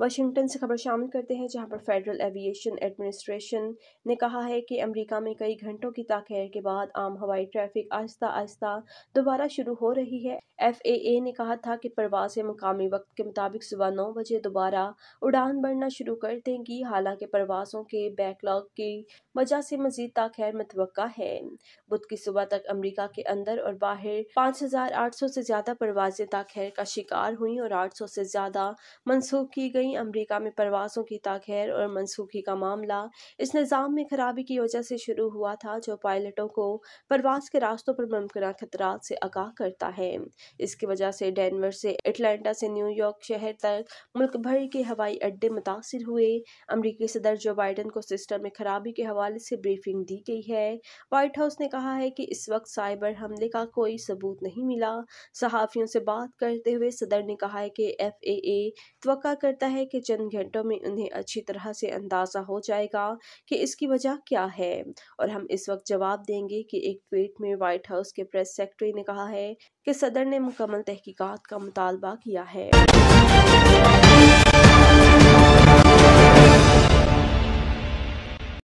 Washington से खबर शामिल करते हैं जहां पर फेडरल एविएशन एडमिनिस्ट्रेशन ने कहा है कि अमेरिका में कई घंटों की ताखेर के बाद आम हवाई ट्रैफिक आहिस्ता आहिस्ता दोबारा शुरू हो रही है एफ ने कहा था कि परवाज़ें मकामी वक्त के मुताबिक सुबह नौ बजे दोबारा उड़ान बढ़ना शुरू कर देंगी हालांकि परवाज़ों के बैकलॉग की वजह से मजीद ताखेर मतव है बुध की सुबह तक अमरीका के अंदर और बाहर पाँच हज़ार आठ सौ से ज़्यादा परवाज़ें ताखेर का शिकार हुई और आठ सौ से ज़्यादा मनसूख की गई कहीं अमरीका में प्रवासों की ताखेर और मनसूखी का मामला इस निज़ाम में खराबी की वजह से शुरू हुआ था जो पायलटों को प्रवास के रास्तों पर मुमकिन खतरा से आगाह करता है इसकी वजह से डेनवर से एटलांटा से न्यूयॉर्क शहर तक मुल्क भर के हवाई अड्डे मुतासर हुए अमरीकी सदर जो बाइडन को सिस्टम में खराबी के हवाले से ब्रीफिंग दी गई है वाइट हाउस ने कहा है कि इस वक्त साइबर हमले का कोई सबूत नहीं मिला सहाफ़ियों से बात करते हुए सदर ने कहा है कि एफ ए करता है है कि चंद घंटों में उन्हें अच्छी तरह से अंदाज़ा हो जाएगा कि इसकी वजह क्या है और हम इस वक्त जवाब देंगे कि एक ट्वीट में व्हाइट हाउस के प्रेस सेक्रेटरी ने कहा है कि सदर ने मुकम्मल तहकीकात का मुतालबा किया है